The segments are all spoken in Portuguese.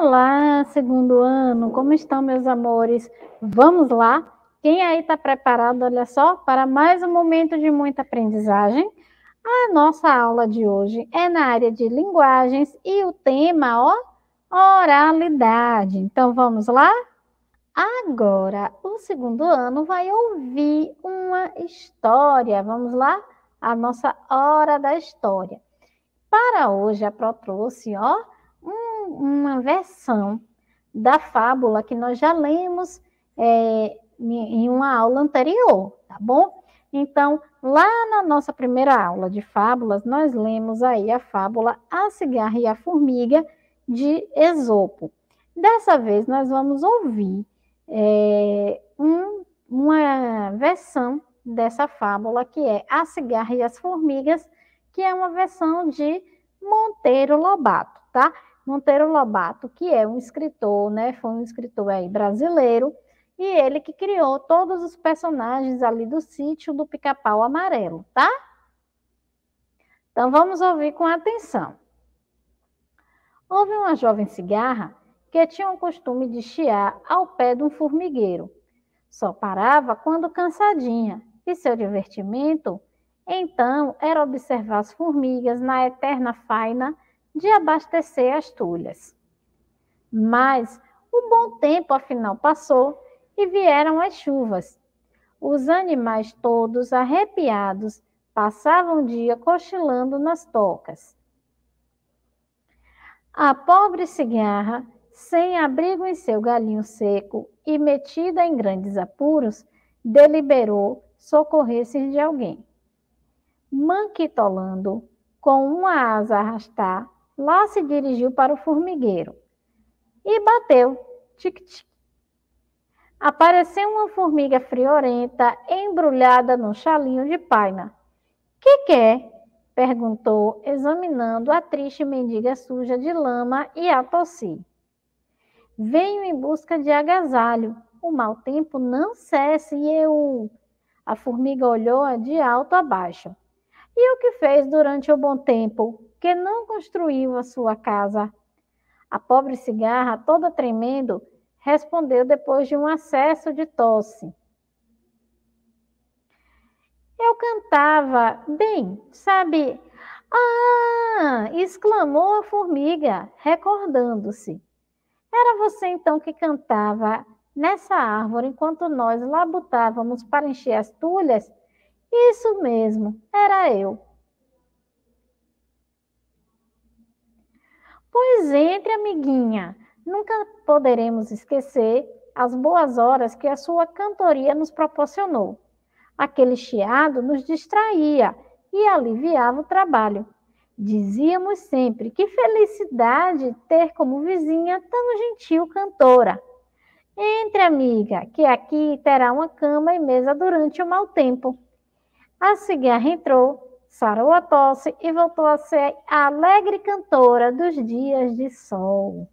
Olá, segundo ano, como estão, meus amores? Vamos lá? Quem aí está preparado, olha só, para mais um momento de muita aprendizagem? A nossa aula de hoje é na área de linguagens e o tema, ó, oralidade. Então, vamos lá? Agora, o segundo ano vai ouvir uma história. Vamos lá? A nossa hora da história. Para hoje, a Pro trouxe, ó uma versão da fábula que nós já lemos é, em uma aula anterior, tá bom? Então, lá na nossa primeira aula de fábulas, nós lemos aí a fábula A Cigarra e a Formiga de Esopo. Dessa vez, nós vamos ouvir é, um, uma versão dessa fábula que é A Cigarra e as Formigas, que é uma versão de Monteiro Lobato, tá? Monteiro Lobato, que é um escritor, né? Foi um escritor aí brasileiro, e ele que criou todos os personagens ali do sítio do Pica-Pau Amarelo, tá? Então vamos ouvir com atenção. Houve uma jovem cigarra que tinha o costume de chiar ao pé de um formigueiro. Só parava quando cansadinha, e seu divertimento então era observar as formigas na eterna faina de abastecer as tulhas. Mas o bom tempo afinal passou e vieram as chuvas. Os animais todos arrepiados passavam o dia cochilando nas tocas. A pobre cigarra, sem abrigo em seu galinho seco e metida em grandes apuros, deliberou socorrer-se de alguém. Manquitolando, com uma asa a arrastar, Lá se dirigiu para o formigueiro e bateu. Tic, tic. Apareceu uma formiga friorenta embrulhada num chalinho de paina. Que quer? É? perguntou, examinando a triste mendiga suja de lama e a tosse. Venho em busca de agasalho. O mau tempo não cesse e eu. A formiga olhou de alto a baixo. E o que fez durante o bom tempo? que não construiu a sua casa. A pobre cigarra, toda tremendo, respondeu depois de um acesso de tosse. Eu cantava, bem, sabe? Ah! exclamou a formiga, recordando-se. Era você então que cantava nessa árvore enquanto nós labutávamos para encher as tulhas? Isso mesmo, era eu. Pois entre, amiguinha. Nunca poderemos esquecer as boas horas que a sua cantoria nos proporcionou. Aquele chiado nos distraía e aliviava o trabalho. Dizíamos sempre que felicidade ter como vizinha tão gentil cantora. Entre, amiga, que aqui terá uma cama e mesa durante o mau tempo. A cigarra entrou sarou a tosse e voltou a ser a alegre cantora dos dias de sol.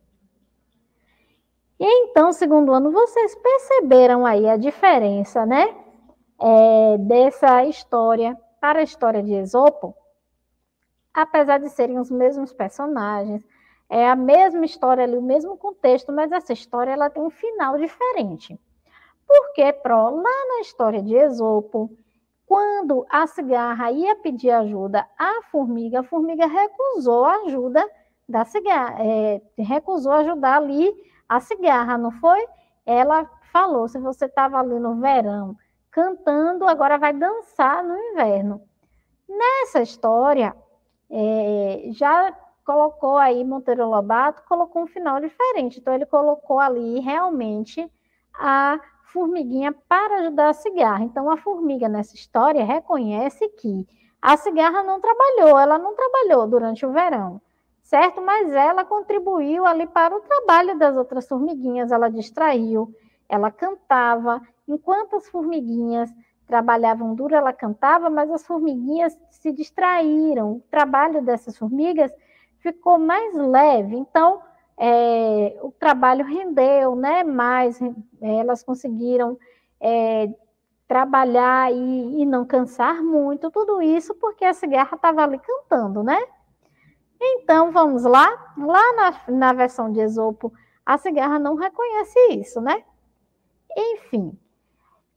E então, segundo ano, vocês perceberam aí a diferença, né? É, dessa história para a história de Esopo, apesar de serem os mesmos personagens, é a mesma história ali, o mesmo contexto, mas essa história ela tem um final diferente. Porque Pró, lá na história de Esopo, quando a cigarra ia pedir ajuda à formiga, a formiga recusou a ajuda da cigarra, é, recusou ajudar ali a cigarra, não foi? Ela falou: se você estava ali no verão cantando, agora vai dançar no inverno. Nessa história, é, já colocou aí Monteiro Lobato, colocou um final diferente. Então, ele colocou ali realmente a formiguinha para ajudar a cigarra. Então, a formiga nessa história reconhece que a cigarra não trabalhou, ela não trabalhou durante o verão, certo? Mas ela contribuiu ali para o trabalho das outras formiguinhas, ela distraiu, ela cantava, enquanto as formiguinhas trabalhavam duro, ela cantava, mas as formiguinhas se distraíram. O trabalho dessas formigas ficou mais leve. Então, é, o trabalho rendeu né, Mas eh, elas conseguiram é, trabalhar e, e, não cansar muito, tudo isso porque essa guerra estava ali cantando, né? Então, vamos lá, lá na, na versão de Esopo, a cigarra não reconhece isso, né? Enfim,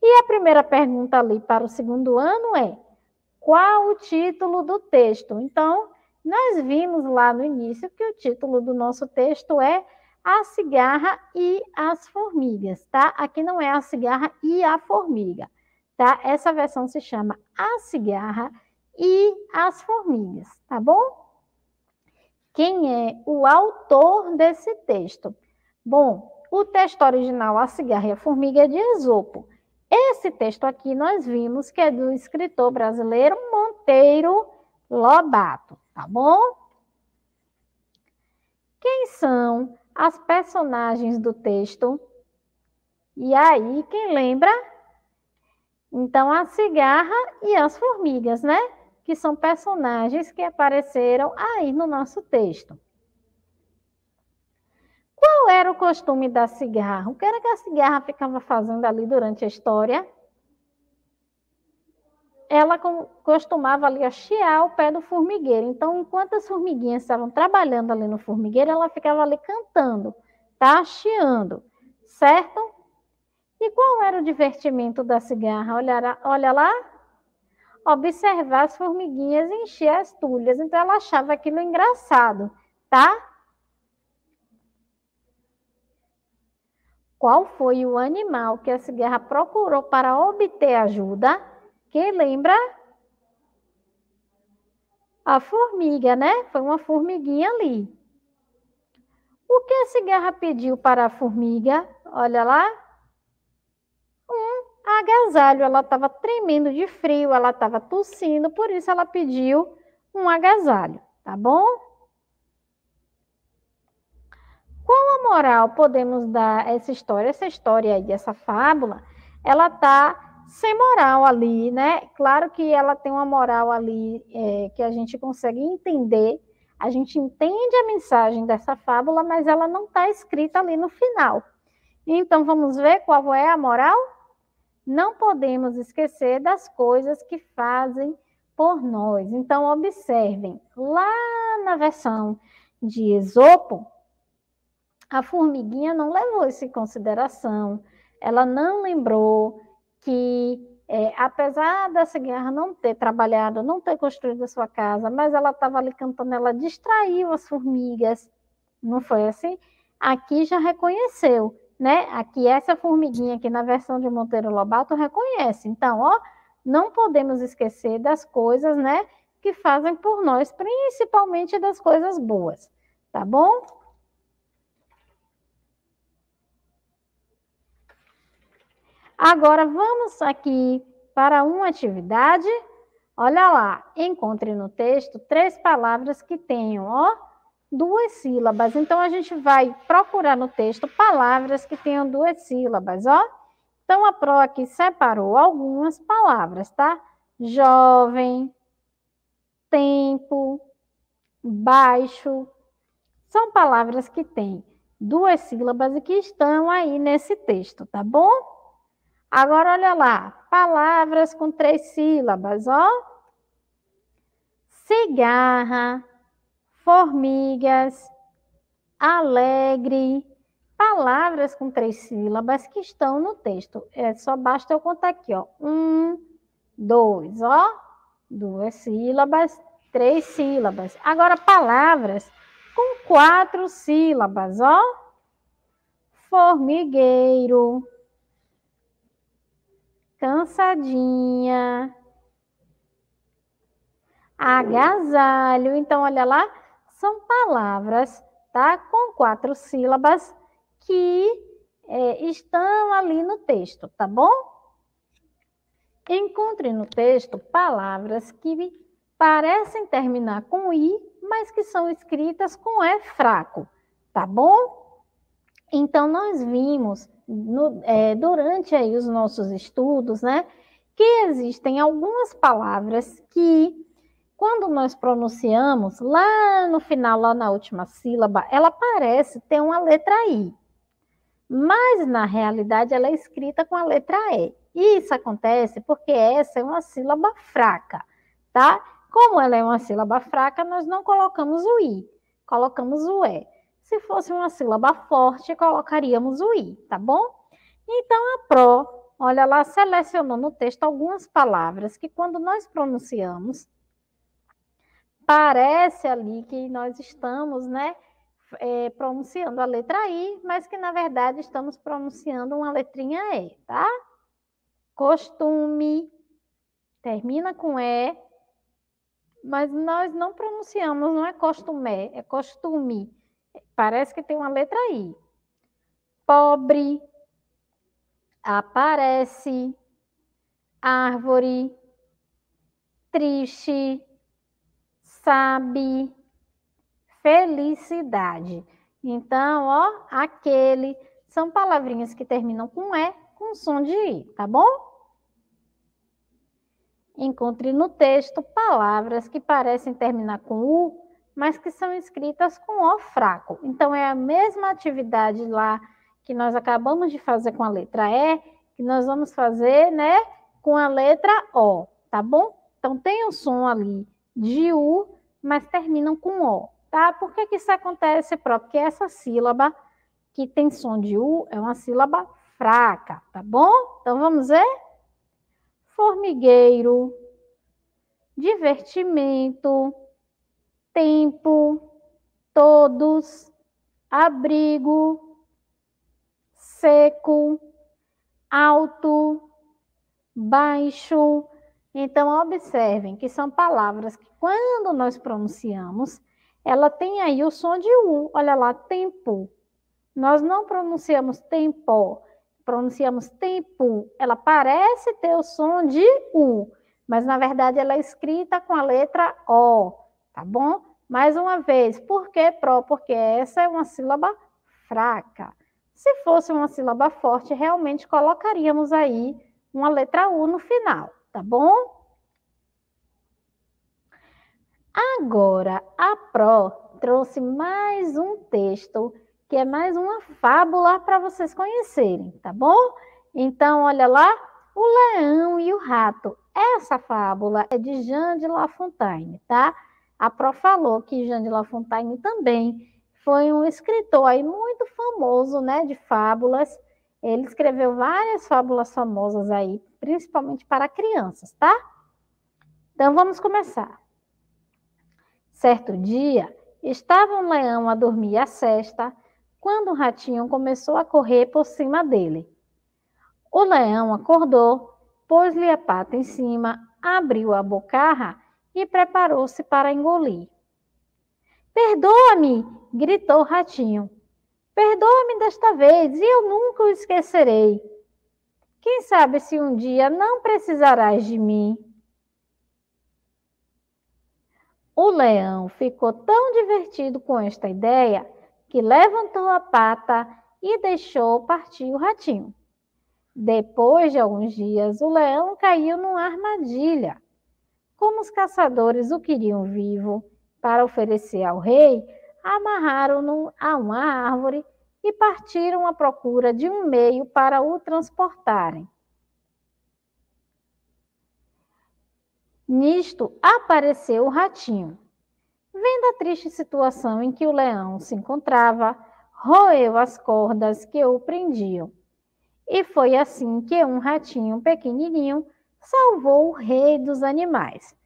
e a primeira pergunta ali para o segundo ano é, qual o título do texto? Então, nós vimos lá no início que o título do nosso texto é A Cigarra e as Formigas, tá? Aqui não é a cigarra e a formiga, tá? Essa versão se chama A Cigarra e as Formigas, tá bom? Quem é o autor desse texto? Bom, o texto original A Cigarra e a Formiga é de Esopo. Esse texto aqui nós vimos que é do escritor brasileiro Monteiro Lobato tá bom? Quem são as personagens do texto? E aí, quem lembra? Então, a cigarra e as formigas, né? Que são personagens que apareceram aí no nosso texto. Qual era o costume da cigarra? O que era que a cigarra ficava fazendo ali durante a história? ela costumava ali ó, chiar o pé do formigueiro. Então, enquanto as formiguinhas estavam trabalhando ali no formigueiro, ela ficava ali cantando, tá? Chiando, certo? E qual era o divertimento da cigarra? Olha, olha lá, observar as formiguinhas encher as tulhas. Então, ela achava aquilo engraçado, tá? Qual foi o animal que a cigarra procurou para obter ajuda? Quem lembra a formiga, né? Foi uma formiguinha ali. O que a cigarra pediu para a formiga? Olha lá. Um agasalho. Ela estava tremendo de frio, ela estava tossindo, por isso ela pediu um agasalho, tá bom? Qual a moral podemos dar a essa história? Essa história aí, essa fábula, ela está sem moral ali, né? Claro que ela tem uma moral ali é, que a gente consegue entender, a gente entende a mensagem dessa fábula, mas ela não está escrita ali no final. Então vamos ver qual é a moral? Não podemos esquecer das coisas que fazem por nós. Então observem, lá na versão de Esopo, a formiguinha não levou isso em consideração, ela não lembrou que, é, apesar dessa guerra não ter trabalhado, não ter construído a sua casa, mas ela estava ali cantando, ela distraiu as formigas, não foi assim? Aqui já reconheceu, né? Aqui essa formiguinha aqui na versão de Monteiro Lobato reconhece. Então, ó, não podemos esquecer das coisas, né, que fazem por nós, principalmente das coisas boas, tá bom? Agora vamos aqui para uma atividade. Olha lá, encontre no texto três palavras que tenham, ó, duas sílabas. Então a gente vai procurar no texto palavras que tenham duas sílabas, ó. Então a Pro aqui separou algumas palavras, tá? Jovem, tempo, baixo. São palavras que têm duas sílabas e que estão aí nesse texto, tá bom? Agora, olha lá, palavras com três sílabas, ó. Cigarra, formigas, alegre. Palavras com três sílabas que estão no texto. É, só basta eu contar aqui, ó. Um, dois, ó. Duas sílabas, três sílabas. Agora, palavras com quatro sílabas, ó. Formigueiro cansadinha. Agasalho. Então, olha lá, são palavras, tá? Com quatro sílabas que é, estão ali no texto, tá bom? Encontre no texto palavras que parecem terminar com I, mas que são escritas com E fraco, tá bom? Então, nós vimos no, é, durante aí os nossos estudos, né, que existem algumas palavras que, quando nós pronunciamos, lá no final, lá na última sílaba, ela parece ter uma letra I. Mas, na realidade, ela é escrita com a letra E. Isso acontece porque essa é uma sílaba fraca, tá? Como ela é uma sílaba fraca, nós não colocamos o I, colocamos o E. Se fosse uma sílaba forte, colocaríamos o i, tá bom? Então, a pró, olha lá, selecionou no texto algumas palavras que, quando nós pronunciamos, parece ali que nós estamos, né? É, pronunciando a letra I, mas que na verdade estamos pronunciando uma letrinha E, tá? Costume termina com E, mas nós não pronunciamos, não é costumé, é costume. Parece que tem uma letra I. Pobre, aparece, árvore, triste, sabe, felicidade. Então, ó, aquele são palavrinhas que terminam com E, com som de I, tá bom? Encontre no texto palavras que parecem terminar com U mas que são escritas com O fraco. Então, é a mesma atividade lá que nós acabamos de fazer com a letra E, que nós vamos fazer, né, com a letra O, tá bom? Então, tem um som ali de U, mas terminam com O, tá? Por que, que isso acontece, Pró? Porque essa sílaba que tem som de U é uma sílaba fraca, tá bom? Então, vamos ver? Formigueiro, divertimento, tempo, todos, abrigo, seco, alto, baixo. Então, observem que são palavras que, quando nós pronunciamos, ela tem aí o som de U. Olha lá, tempo. Nós não pronunciamos tempo, pronunciamos tempo. Ela parece ter o som de U, mas na verdade ela é escrita com a letra O, tá bom? Mais uma vez, por que pró? Porque essa é uma sílaba fraca. Se fosse uma sílaba forte, realmente colocaríamos aí uma letra U no final, tá bom? Agora, a pró trouxe mais um texto, que é mais uma fábula para vocês conhecerem, tá bom? Então, olha lá, o leão e o rato. Essa fábula é de Jean de La Fontaine, tá? a Pro falou que Jean La Fontaine também foi um escritor aí muito famoso, né, de fábulas. Ele escreveu várias fábulas famosas aí, principalmente para crianças, tá? Então vamos começar. Certo dia, estava um leão a dormir à cesta quando um ratinho começou a correr por cima dele. O leão acordou, pôs-lhe a pata em cima, abriu a bocarra e preparou-se para engolir. Perdoa-me! gritou o ratinho. Perdoa-me desta vez e eu nunca o esquecerei. Quem sabe se um dia não precisarás de mim? O leão ficou tão divertido com esta ideia que levantou a pata e deixou partir o ratinho. Depois de alguns dias, o leão caiu numa armadilha como os caçadores o queriam vivo para oferecer ao rei, amarraram-no a uma árvore e partiram à procura de um meio para o transportarem. Nisto apareceu o ratinho. Vendo a triste situação em que o leão se encontrava, roeu as cordas que o prendiam. E foi assim que um ratinho pequenininho salvou o rei dos animais.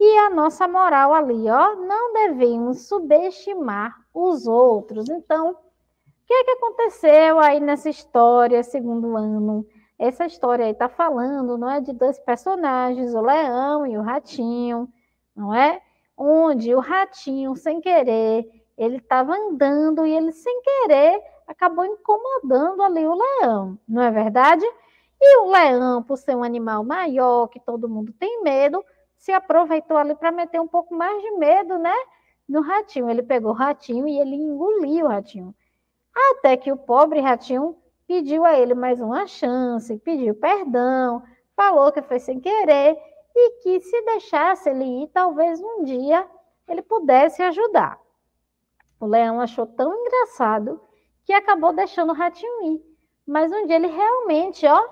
E a nossa moral ali, ó, não devemos subestimar os outros. Então, o que é que aconteceu aí nessa história, segundo ano? Essa história aí tá falando, não é, de dois personagens, o leão e o ratinho, não é? Onde o ratinho, sem querer, ele estava andando e ele, sem querer, acabou incomodando ali o leão, não é verdade? E o leão, por ser um animal maior, que todo mundo tem medo, se aproveitou ali para meter um pouco mais de medo, né? No ratinho. Ele pegou o ratinho e ele engoliu o ratinho. Até que o pobre ratinho pediu a ele mais uma chance, pediu perdão, falou que foi sem querer e que se deixasse ele ir, talvez um dia ele pudesse ajudar. O leão achou tão engraçado que acabou deixando o ratinho ir. Mas um dia ele realmente, ó,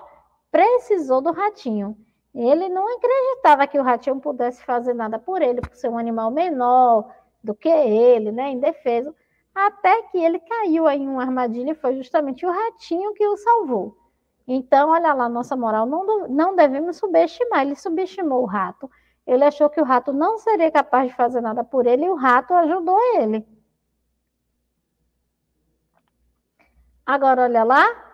precisou do ratinho. Ele não acreditava que o ratinho pudesse fazer nada por ele, por ser um animal menor do que ele, né, indefeso, até que ele caiu em uma armadilha e foi justamente o ratinho que o salvou. Então, olha lá, nossa moral, não, não devemos subestimar. Ele subestimou o rato. Ele achou que o rato não seria capaz de fazer nada por ele e o rato ajudou ele. Agora, olha lá,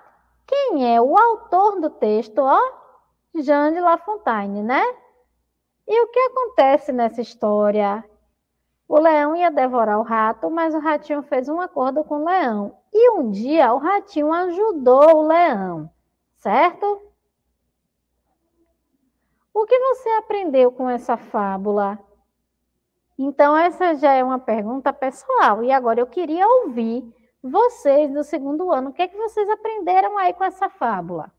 quem é o autor do texto? Ó, Jane Lafontaine, né? E o que acontece nessa história? O leão ia devorar o rato, mas o ratinho fez um acordo com o leão. E um dia o ratinho ajudou o leão, certo? O que você aprendeu com essa fábula? Então, essa já é uma pergunta pessoal. E agora eu queria ouvir vocês do segundo ano, o que é que vocês aprenderam aí com essa fábula?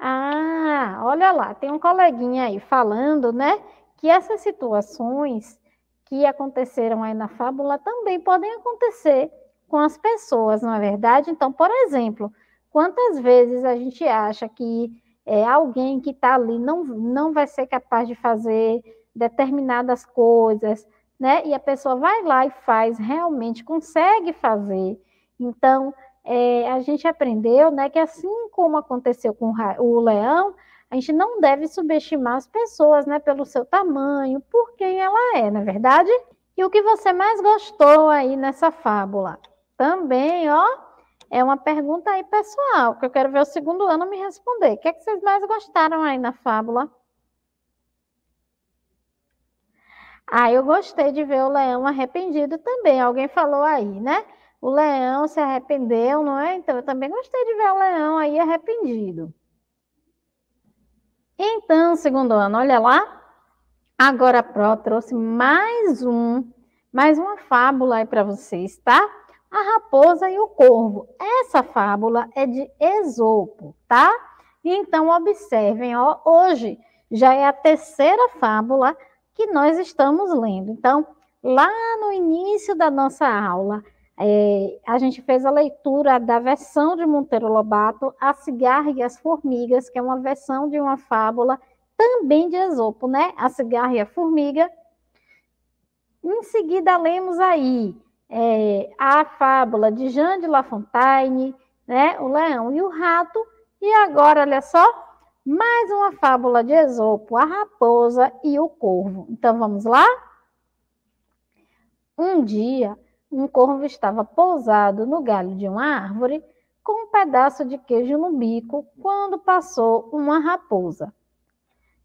Ah, olha lá, tem um coleguinha aí falando, né, que essas situações que aconteceram aí na fábula também podem acontecer com as pessoas, não é verdade? Então, por exemplo, quantas vezes a gente acha que é, alguém que está ali não, não vai ser capaz de fazer determinadas coisas, né? E a pessoa vai lá e faz, realmente consegue fazer. Então, é, a gente aprendeu, né, que assim como aconteceu com o leão, a gente não deve subestimar as pessoas, né, pelo seu tamanho, por quem ela é, na é verdade? E o que você mais gostou aí nessa fábula? Também, ó, é uma pergunta aí pessoal, que eu quero ver o segundo ano me responder. O que é que vocês mais gostaram aí na fábula? Ah, eu gostei de ver o leão arrependido também. Alguém falou aí, né? O leão se arrependeu, não é? Então eu também gostei de ver o leão aí arrependido. Então, segundo ano, olha lá. Agora a Pro trouxe mais um, mais uma fábula aí para vocês, tá? A raposa e o corvo. Essa fábula é de Esopo, tá? Então observem, ó, hoje já é a terceira fábula que nós estamos lendo. Então, lá no início da nossa aula, é, a gente fez a leitura da versão de Monteiro Lobato, A Cigarra e as Formigas, que é uma versão de uma fábula também de Esopo, né? A Cigarra e a Formiga. Em seguida, lemos aí é, a fábula de Jean de La Fontaine, né? O Leão e o Rato. E agora, olha só, mais uma fábula de Esopo, a raposa e o corvo. Então vamos lá? Um dia, um corvo estava pousado no galho de uma árvore com um pedaço de queijo no bico quando passou uma raposa.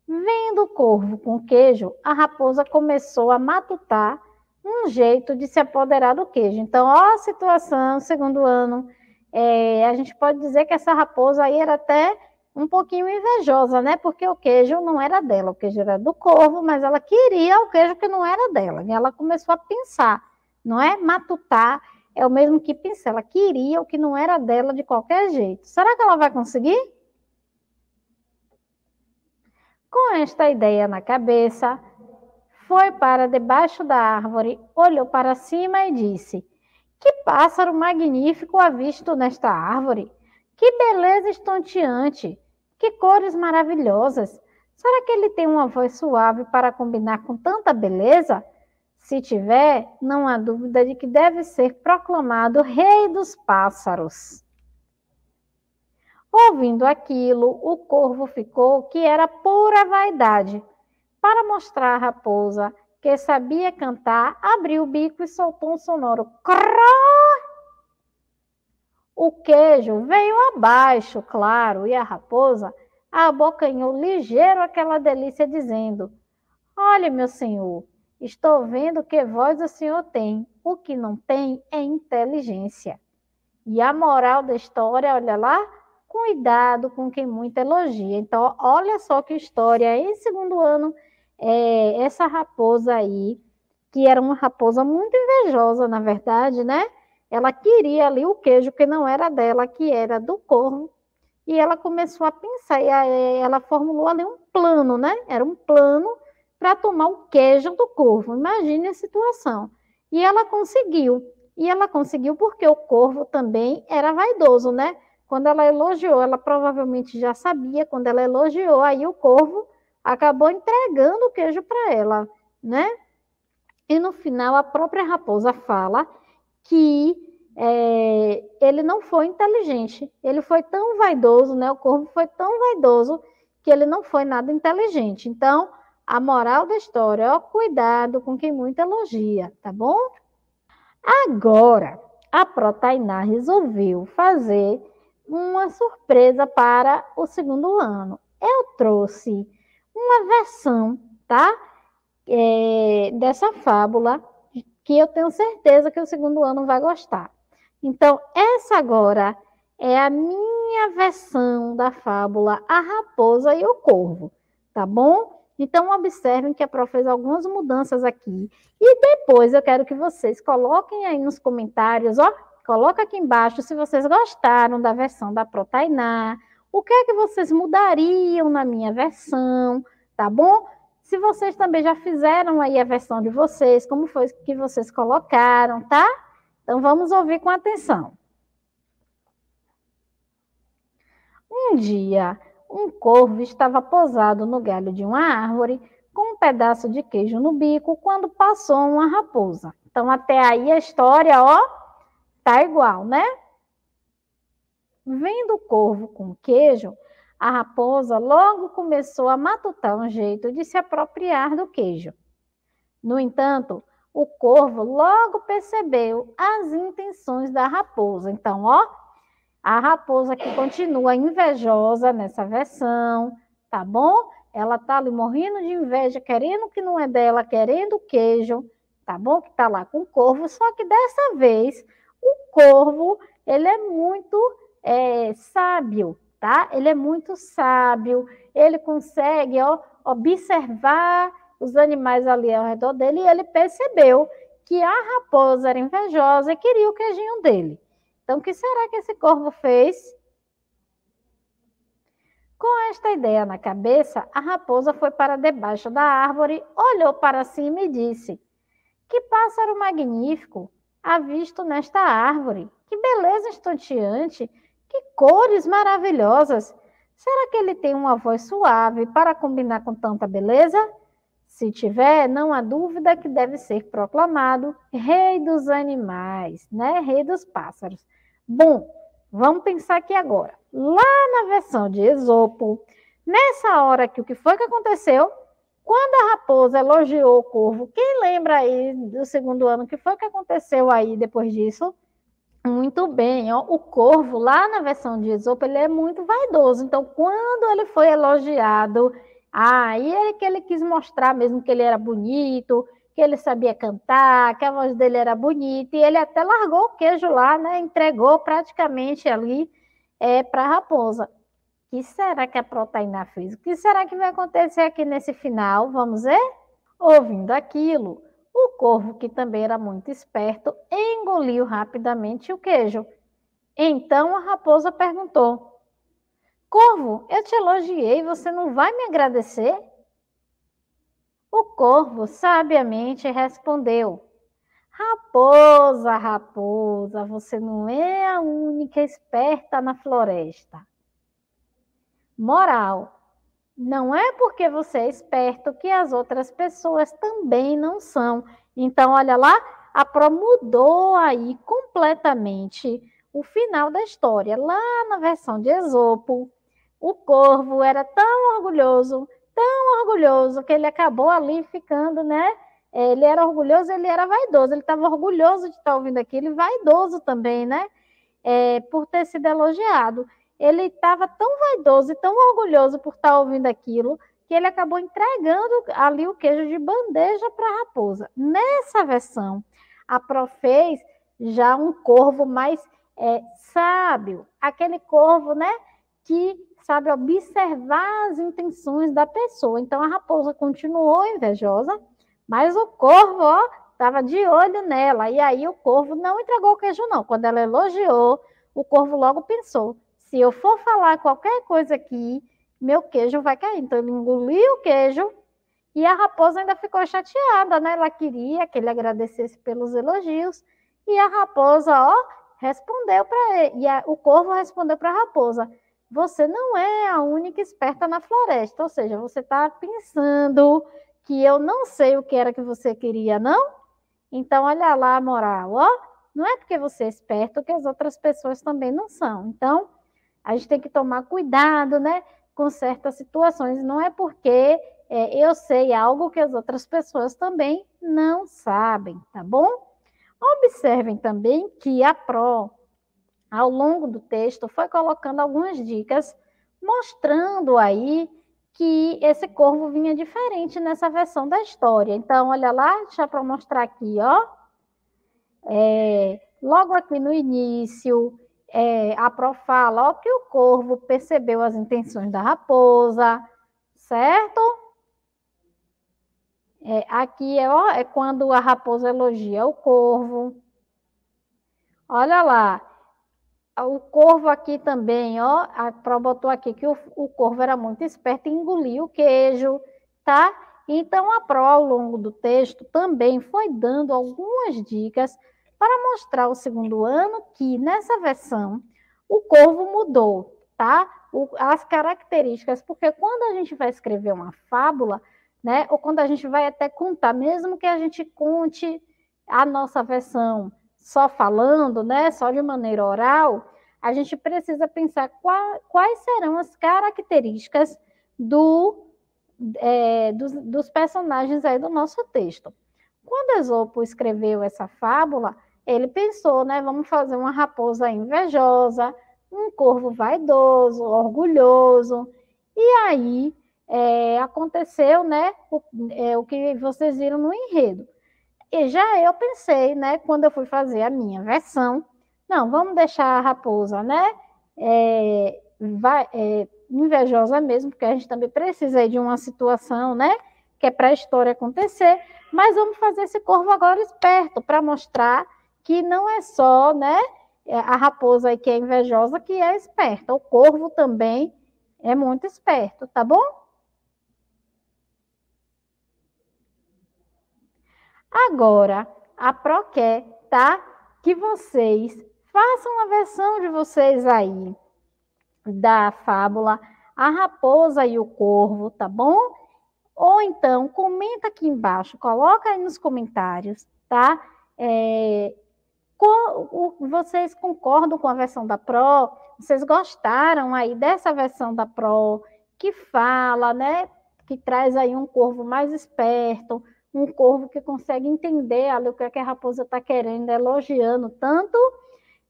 Vendo o corvo com queijo, a raposa começou a matutar um jeito de se apoderar do queijo. Então, ó a situação, segundo ano, é, a gente pode dizer que essa raposa aí era até um pouquinho invejosa, né? Porque o queijo não era dela, o queijo era do corvo, mas ela queria o queijo que não era dela. E ela começou a pensar, não é? Matutar é o mesmo que pensar. Ela queria o que não era dela de qualquer jeito. Será que ela vai conseguir? Com esta ideia na cabeça, foi para debaixo da árvore, olhou para cima e disse: Que pássaro magnífico avisto nesta árvore! Que beleza estonteante! Que cores maravilhosas! Será que ele tem uma voz suave para combinar com tanta beleza? Se tiver, não há dúvida de que deve ser proclamado rei dos pássaros. Ouvindo aquilo, o corvo ficou que era pura vaidade. Para mostrar à raposa que sabia cantar, abriu o bico e soltou um sonoro cró o queijo veio abaixo, claro, e a raposa abocanhou ligeiro aquela delícia, dizendo: Olhe, meu senhor, estou vendo que voz o senhor tem. O que não tem é inteligência. E a moral da história, olha lá, cuidado com quem muito elogia. Então, olha só que história. Em segundo ano, é, essa raposa aí, que era uma raposa muito invejosa, na verdade, né? Ela queria ali o queijo que não era dela, que era do corvo, e ela começou a pensar, e ela formulou ali um plano, né? Era um plano para tomar o queijo do corvo. Imagine a situação. E ela conseguiu. E ela conseguiu porque o corvo também era vaidoso, né? Quando ela elogiou, ela provavelmente já sabia, quando ela elogiou, aí o corvo acabou entregando o queijo para ela, né? E no final a própria raposa fala que é, ele não foi inteligente. Ele foi tão vaidoso, né? O corvo foi tão vaidoso que ele não foi nada inteligente. Então, a moral da história é ó, cuidado com quem muito elogia, tá bom? Agora, a Protainá resolveu fazer uma surpresa para o segundo ano. Eu trouxe uma versão, tá? É, dessa fábula que eu tenho certeza que o segundo ano vai gostar. Então, essa agora é a minha versão da fábula A Raposa e o Corvo, tá bom? Então, observem que a Pro fez algumas mudanças aqui. E depois eu quero que vocês coloquem aí nos comentários, ó, coloca aqui embaixo se vocês gostaram da versão da Pro Tainá, o que é que vocês mudariam na minha versão, tá bom? Se vocês também já fizeram aí a versão de vocês, como foi que vocês colocaram, tá? Então vamos ouvir com atenção. Um dia, um corvo estava posado no galho de uma árvore com um pedaço de queijo no bico quando passou uma raposa. Então até aí a história, ó, tá igual, né? Vendo o corvo com queijo, a raposa logo começou a matutar um jeito de se apropriar do queijo. No entanto, o corvo logo percebeu as intenções da raposa. Então, ó, a raposa que continua invejosa nessa versão, tá bom? Ela tá ali morrendo de inveja, querendo que não é dela, querendo queijo, tá bom? Que tá lá com o corvo, só que dessa vez o corvo, ele é muito é, sábio, tá? Ele é muito sábio, ele consegue ó, observar os animais ali ao redor dele e ele percebeu que a raposa era invejosa e queria o queijinho dele. Então, o que será que esse corvo fez? Com esta ideia na cabeça, a raposa foi para debaixo da árvore, olhou para cima e disse: Que pássaro magnífico! visto nesta árvore! Que beleza estonteante! Que cores maravilhosas! Será que ele tem uma voz suave para combinar com tanta beleza? Se tiver, não há dúvida que deve ser proclamado rei dos animais, né? Rei dos pássaros. Bom, vamos pensar aqui agora. Lá na versão de Esopo, nessa hora que o que foi que aconteceu? Quando a raposa elogiou o corvo, quem lembra aí do segundo ano que foi que aconteceu aí depois disso? muito bem, ó, o corvo lá na versão de Esopo, ele é muito vaidoso. Então, quando ele foi elogiado, aí é que ele quis mostrar mesmo que ele era bonito, que ele sabia cantar, que a voz dele era bonita, e ele até largou o queijo lá, né? Entregou praticamente ali é, para a raposa. O que será que a proteína fez? O que será que vai acontecer aqui nesse final? Vamos ver? Ouvindo aquilo, o corvo, que também era muito esperto, engoliu rapidamente o queijo. Então a raposa perguntou: Corvo, eu te elogiei, você não vai me agradecer? O corvo sabiamente respondeu: Raposa, raposa, você não é a única esperta na floresta. Moral: não é porque você é esperto que as outras pessoas também não são. Então, olha lá, a Pro mudou aí completamente o final da história. Lá na versão de Esopo, o corvo era tão orgulhoso, tão orgulhoso, que ele acabou ali ficando, né? É, ele era orgulhoso, ele era vaidoso, ele estava orgulhoso de estar ouvindo aquilo e vaidoso também, né? É, por ter sido elogiado ele estava tão vaidoso e tão orgulhoso por estar tá ouvindo aquilo que ele acabou entregando ali o queijo de bandeja para a raposa. Nessa versão, a Pro fez já um corvo mais é, sábio, aquele corvo, né, que sabe observar as intenções da pessoa. Então a raposa continuou invejosa, mas o corvo, estava de olho nela. E aí o corvo não entregou o queijo não. Quando ela elogiou, o corvo logo pensou: se eu for falar qualquer coisa aqui, meu queijo vai cair. Então ele engoliu o queijo e a raposa ainda ficou chateada, né? Ela queria que ele agradecesse pelos elogios e a raposa, ó, respondeu para ele. E a, o corvo respondeu para a raposa: Você não é a única esperta na floresta. Ou seja, você está pensando que eu não sei o que era que você queria, não? Então, olha lá a moral, ó. Não é porque você é esperto que as outras pessoas também não são. Então, a gente tem que tomar cuidado, né, com certas situações. Não é porque é, eu sei algo que as outras pessoas também não sabem, tá bom? Observem também que a Pro, ao longo do texto, foi colocando algumas dicas, mostrando aí que esse corvo vinha diferente nessa versão da história. Então, olha lá, deixa para mostrar aqui, ó. É, logo aqui no início, é, a Pro fala ó, que o corvo percebeu as intenções da raposa, certo? É, aqui é, ó, é quando a raposa elogia o corvo. Olha lá. O corvo aqui também, ó, a Pro botou aqui que o, o corvo era muito esperto e engoliu o queijo, tá? Então, a Pro, ao longo do texto, também foi dando algumas dicas para mostrar o segundo ano que nessa versão o corvo mudou, tá? O, as características, porque quando a gente vai escrever uma fábula, né, ou quando a gente vai até contar, mesmo que a gente conte a nossa versão só falando, né, só de maneira oral, a gente precisa pensar qual, quais serão as características do, é, dos, dos personagens aí do nosso texto. Quando Esopo escreveu essa fábula, ele pensou, né? Vamos fazer uma raposa invejosa, um corvo vaidoso, orgulhoso. E aí é, aconteceu, né? O, é, o que vocês viram no enredo. E já eu pensei, né? Quando eu fui fazer a minha versão, não, vamos deixar a raposa, né? É, vai, é, invejosa mesmo, porque a gente também precisa de uma situação, né? Que é para a história acontecer. Mas vamos fazer esse corvo agora esperto para mostrar que não é só, né, é, a raposa aí que é invejosa que é esperta, o corvo também é muito esperto, tá bom? Agora, a Pro quer, tá? Que vocês façam a versão de vocês aí da fábula A Raposa e o Corvo, tá bom? Ou então, comenta aqui embaixo, coloca aí nos comentários, tá? É, vocês concordam com a versão da Pro? Vocês gostaram aí dessa versão da Pro que fala, né? Que traz aí um corvo mais esperto, um corvo que consegue entender ali o que, é que a raposa está querendo, elogiando tanto,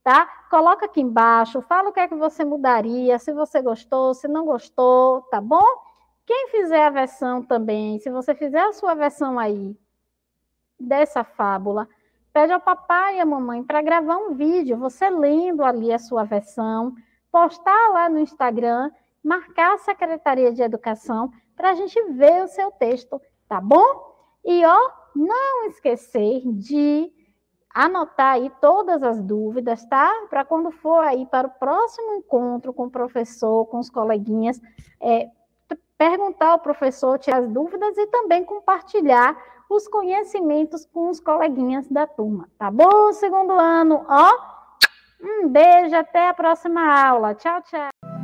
tá? Coloca aqui embaixo, fala o que é que você mudaria, se você gostou, se não gostou, tá bom? Quem fizer a versão também, se você fizer a sua versão aí dessa fábula, Pede ao papai e à mamãe para gravar um vídeo, você lendo ali a sua versão, postar lá no Instagram, marcar a Secretaria de Educação para a gente ver o seu texto, tá bom? E ó, não esquecer de anotar aí todas as dúvidas, tá? Para quando for aí para o próximo encontro com o professor, com os coleguinhas, é, perguntar ao professor, tirar as dúvidas e também compartilhar os conhecimentos com os coleguinhas da turma, tá bom? Segundo ano, ó. Um beijo, até a próxima aula. Tchau, tchau.